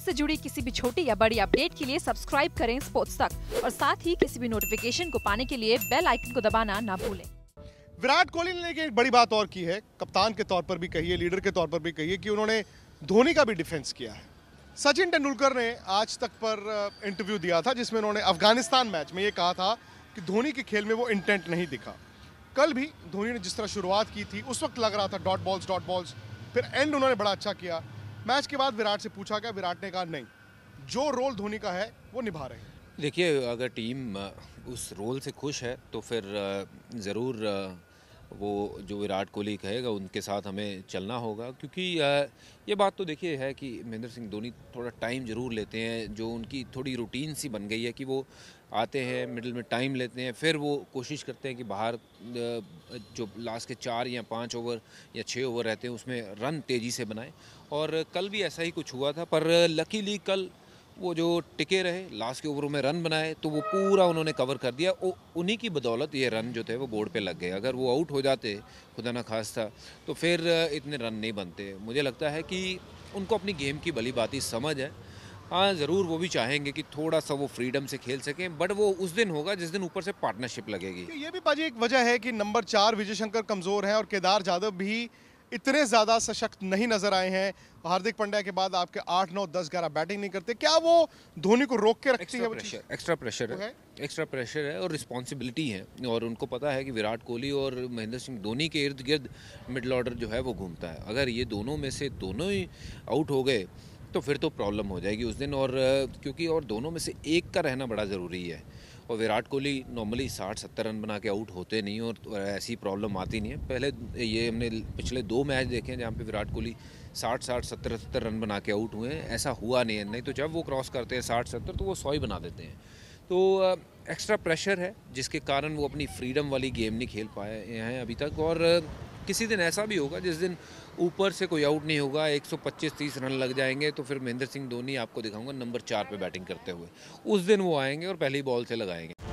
sports से जुड़ी किसी भी छोटी या बड़ी अपडेट के लिए सब्सक्राइब करें स्पोर्ट्स तक और साथ ही किसी भी नोटिफिकेशन को पाने के लिए बेल आइकन को दबाना ना भूलें विराट कोहली ने लेकिन एक बड़ी बात और की है कप्तान के तौर पर भी कही है लीडर के तौर पर भी कही है कि उन्होंने धोनी का भी डिफेंस किया है सचिन तेंदुलकर ने आज तक पर इंटरव्यू दिया था जिसमें उन्होंने अफगानिस्तान मैच में ये कहा था कि धोनी के खेल में वो इंटेंट नहीं दिखा कल भी धोनी ने जिस तरह शुरुआत की थी उस वक्त लग रहा था डॉट बॉल्स डॉट बॉल्स फिर एंड उन्होंने बड़ा अच्छा किया मैच के बाद विराट से पूछा गया विराट ने कहा नहीं जो रोल धोनी का है वो निभा रहे हैं देखिए अगर टीम उस रोल से खुश है तो फिर ज़रूर वो जो विराट कोहली कहेगा उनके साथ हमें चलना होगा क्योंकि ये बात तो देखिए है कि महेंद्र सिंह धोनी थोड़ा टाइम ज़रूर लेते हैं जो उनकी थोड़ी रूटीन सी बन गई है कि वो आते हैं मिडिल में टाइम लेते हैं फिर वो कोशिश करते हैं कि बाहर जो लास्ट के चार या पाँच ओवर या छः ओवर रहते हैं उसमें रन तेज़ी से बनाएं और कल भी ऐसा ही कुछ हुआ था पर लकीली कल वो जो टिके रहे लास्ट के ओवरों में रन बनाए तो वो पूरा उन्होंने कवर कर दिया उन्हीं की बदौलत ये रन जो थे वो बोर्ड पे लग गए अगर वो आउट हो जाते खुदा ना खास था तो फिर इतने रन नहीं बनते मुझे लगता है कि उनको अपनी गेम की भली बात समझ है हाँ ज़रूर वो भी चाहेंगे कि थोड़ा सा वो फ्रीडम से खेल सकें बट वो उस दिन होगा जिस दिन ऊपर से पार्टनरशिप लगेगी ये भी पाजी एक वजह है कि नंबर चार विजय शंकर कमज़ोर हैं और केदार यादव भी इतने ज़्यादा सशक्त नहीं नज़र आए हैं हार्दिक पंड्या के बाद आपके आठ नौ दस ग्यारह बैटिंग नहीं करते क्या वो धोनी को रोक के रखती है प्रेशर, एक्स्ट्रा प्रेशर है एक्स्ट्रा प्रेशर है और रिस्पॉन्सिबिलिटी है और उनको पता है कि विराट कोहली और महेंद्र सिंह धोनी के इर्द गिर्द मिडल ऑर्डर जो है वो घूमता है अगर ये दोनों में से दोनों ही आउट हो गए तो फिर तो प्रॉब्लम हो जाएगी उस दिन और क्योंकि और दोनों में से एक का रहना बड़ा ज़रूरी है और विराट कोहली नॉर्मली साठ सत्तर रन बना के आउट होते नहीं और तो ऐसी प्रॉब्लम आती नहीं है पहले ये हमने पिछले दो मैच देखे हैं जहाँ पे विराट कोहली साठ साठ सत्तर सत्तर रन बना के आउट हुए हैं ऐसा हुआ नहीं है नहीं तो जब वो क्रॉस करते हैं साठ सत्तर तो वो सौ ही बना देते हैं तो एक्स्ट्रा प्रेशर है जिसके कारण वो अपनी फ्रीडम वाली गेम नहीं खेल पाए हैं अभी तक और किसी दिन ऐसा भी होगा जिस दिन ऊपर से कोई आउट नहीं होगा 125-30 रन लग जाएंगे तो फिर महेंद्र सिंह धोनी आपको दिखाऊंगा नंबर चार पे बैटिंग करते हुए उस दिन वो आएंगे और पहली बॉल से लगाएंगे